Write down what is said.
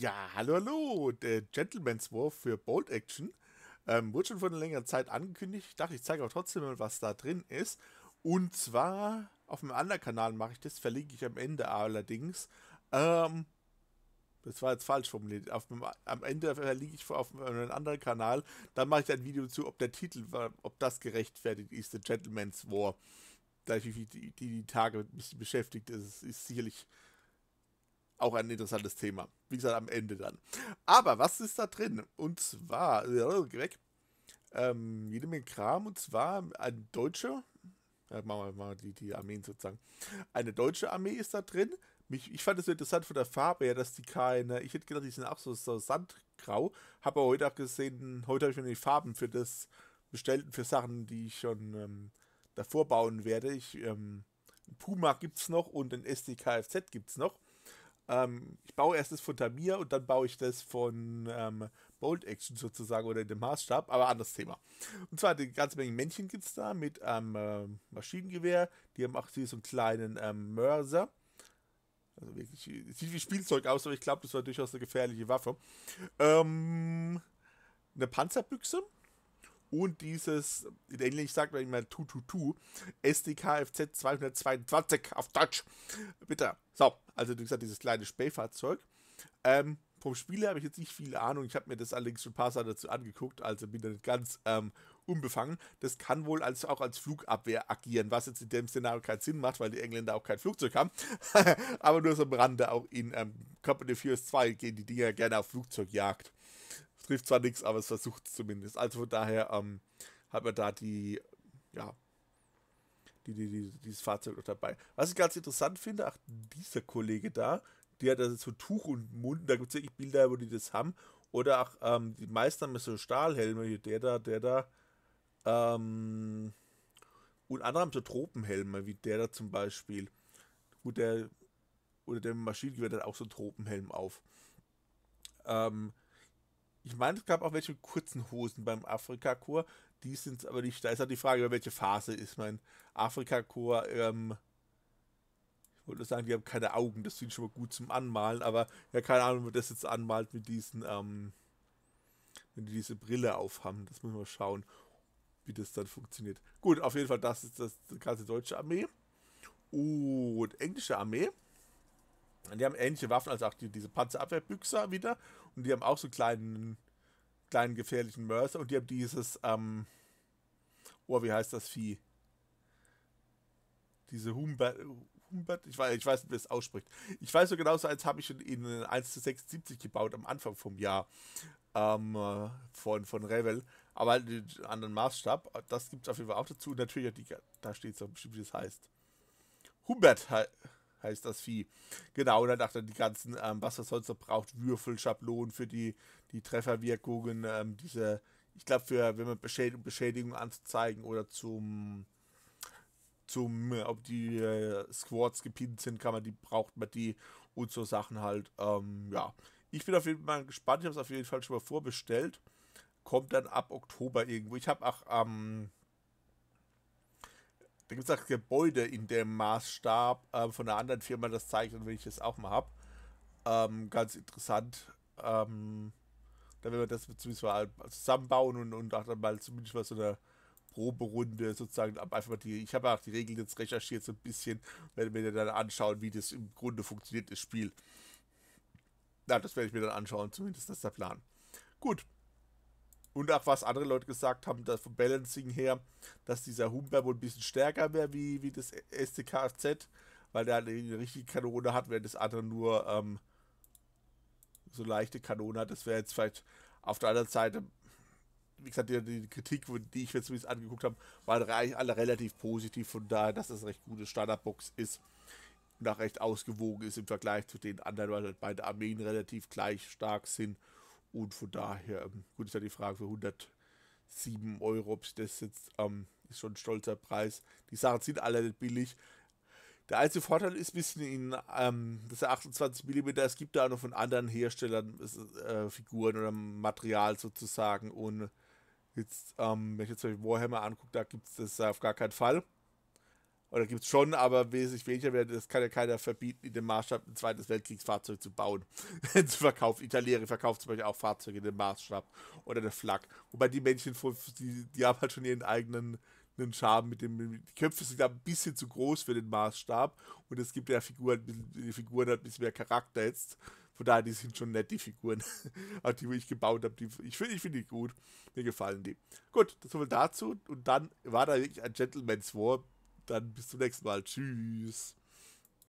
Ja, hallo, hallo, der Gentleman's War für Bold Action. Ähm, wurde schon vor einer längeren Zeit angekündigt. Ich dachte, ich zeige auch trotzdem mal, was da drin ist. Und zwar auf einem anderen Kanal mache ich das, verlinke ich am Ende allerdings. Ähm, das war jetzt falsch formuliert. Auf dem, am Ende verlinke ich auf einem anderen Kanal. Dann mache ich ein Video zu, ob der Titel, ob das gerechtfertigt ist, The Gentleman's War. Da ich die, die, die Tage ein bisschen beschäftigt ist, ist sicherlich auch ein interessantes Thema. Wie gesagt, am Ende dann. Aber was ist da drin? Und zwar, geh weg, ähm, jede Menge Kram, und zwar ein deutscher, ja, machen wir mal die, die Armeen sozusagen, eine deutsche Armee ist da drin. Mich, ich fand es so interessant von der Farbe her, dass die keine, ich hätte gedacht, die sind auch so, so sandgrau, habe aber heute auch gesehen, heute habe ich mir die Farben für das bestellten, für Sachen, die ich schon ähm, davor bauen werde. Ich, ähm, Puma gibt es noch und ein SDKFZ gibt es noch ähm, ich baue erst das von Tamir und dann baue ich das von ähm, Bold Action sozusagen oder in dem Maßstab, aber anderes Thema. Und zwar eine ganze Menge Männchen gibt es da mit ähm, ähm, Maschinengewehr, die haben auch so einen kleinen ähm, Mörser. Also wirklich, sieht wie Spielzeug aus, aber ich glaube, das war durchaus eine gefährliche Waffe. Ähm, eine Panzerbüchse, und dieses, in Englisch sagt man immer 222, SDKFZ 222 auf Deutsch. Bitte. So, also wie gesagt, dieses kleine Spähfahrzeug. Ähm, vom Spiel habe ich jetzt nicht viel Ahnung. Ich habe mir das allerdings schon ein paar Sachen dazu angeguckt, also bin da ganz ähm, unbefangen. Das kann wohl als, auch als Flugabwehr agieren, was jetzt in dem Szenario keinen Sinn macht, weil die Engländer auch kein Flugzeug haben. Aber nur so am Rande, auch in ähm, Company Furious 2 gehen die Dinger gerne auf Flugzeugjagd hilft zwar nichts, aber es versucht es zumindest. Also von daher ähm, hat man da die, ja, die, die, die, dieses Fahrzeug noch dabei. Was ich ganz interessant finde, ach, dieser Kollege da, der hat also so Tuch und Mund, da gibt es wirklich Bilder, wo die das haben. Oder auch ähm, die Meister mit so Stahlhelme, hier, der da, der da, ähm, und andere haben so Tropenhelme, wie der da zum Beispiel. Gut, der, oder der Maschinengewehr hat auch so einen Tropenhelm auf. Ähm, ich meine, es gab auch welche kurzen Hosen beim Afrika-Chor. Die sind aber nicht da. Ist halt die Frage, über welche Phase ist mein Afrika-Chor. Ähm, ich wollte nur sagen, die haben keine Augen. Das sind schon mal gut zum Anmalen. Aber ja, keine Ahnung, wie das jetzt anmalt mit diesen, ähm, wenn die diese Brille aufhaben. Das müssen wir mal schauen, wie das dann funktioniert. Gut, auf jeden Fall, das ist das, die ganze deutsche Armee. Und englische Armee. Die haben ähnliche Waffen, also auch die, diese Panzerabwehrbüchser wieder. Und die haben auch so kleinen, kleinen gefährlichen Mörser. Und die haben dieses, ähm, oh, wie heißt das Vieh? Diese Humbert, Humbert ich, weiß, ich weiß nicht, wie es ausspricht. Ich weiß so genau, so eins habe ich schon in 1 zu 76 gebaut am Anfang vom Jahr. Ähm, äh, von, von Revel. Aber halt einen anderen Maßstab. Das gibt es auf jeden Fall auch dazu. Und natürlich, die, da steht es auch bestimmt, wie es das heißt. Humbert, he heißt das Vieh. Genau, dann auch er, die ganzen, ähm, was er sonst noch braucht, Würfel, Schablonen für die, die Trefferwirkungen, ähm, diese, ich glaube, für, wenn man Beschädigung, Beschädigung anzuzeigen oder zum, zum, äh, ob die äh, Squads gepinnt sind, kann man die, braucht man die und so Sachen halt. Ähm, ja, ich bin auf jeden Fall gespannt. Ich habe es auf jeden Fall schon mal vorbestellt. Kommt dann ab Oktober irgendwo. Ich habe auch am ähm, da gibt es auch Gebäude in dem Maßstab äh, von einer anderen Firma, das zeichnet, wenn ich das auch mal habe. Ähm, ganz interessant. Ähm, da werden wir das zumindest mal zusammenbauen und, und auch dann mal zumindest mal so eine Proberunde sozusagen einfach mal die. Ich habe auch die Regeln jetzt recherchiert so ein bisschen, werde wir dann anschauen, wie das im Grunde funktioniert, das Spiel. Na, ja, das werde ich mir dann anschauen, zumindest das ist der Plan. Gut, und auch was andere Leute gesagt haben, dass vom Balancing her, dass dieser Humber wohl ein bisschen stärker wäre wie, wie das STKFZ, weil der halt eine richtige Kanone hat, während das andere nur ähm, so leichte Kanone hat. Das wäre jetzt vielleicht auf der anderen Seite, wie gesagt, die, die Kritik, die ich mir zumindest angeguckt habe, waren alle relativ positiv, von daher, dass das eine recht gute Standardbox ist und auch recht ausgewogen ist im Vergleich zu den anderen, weil halt beide Armeen relativ gleich stark sind und von daher, ähm, gut, ist ja die Frage für 107 Euro, ob ich das jetzt, ähm, ist schon ein stolzer Preis. Die Sachen sind alle nicht billig. Der einzige Vorteil ist ein bisschen, in, ähm, dass er 28 mm, es gibt da auch noch von anderen Herstellern äh, Figuren oder Material sozusagen. Und jetzt, ähm, wenn ich jetzt Warhammer angucke, da gibt es das auf gar keinen Fall. Oder gibt es schon, aber wesentlich weniger. werden. Das kann ja keiner verbieten, in dem Maßstab ein zweites Weltkriegsfahrzeug zu bauen. zu verkaufen. Italiener verkauft zum Beispiel auch Fahrzeuge in dem Maßstab oder eine Flak. Wobei die Männchen, die, die haben halt schon ihren eigenen einen Charme mit dem. Die Köpfe sind da ein bisschen zu groß für den Maßstab und es gibt ja Figuren, die Figuren hat ein bisschen mehr Charakter jetzt. Von daher, die sind schon nett, die Figuren, auch die, die ich gebaut habe. Die, ich finde ich find die gut. Mir gefallen die. Gut, das soll dazu. Und dann war da wirklich ein Gentleman's War dann bis zum nächsten Mal. Tschüss.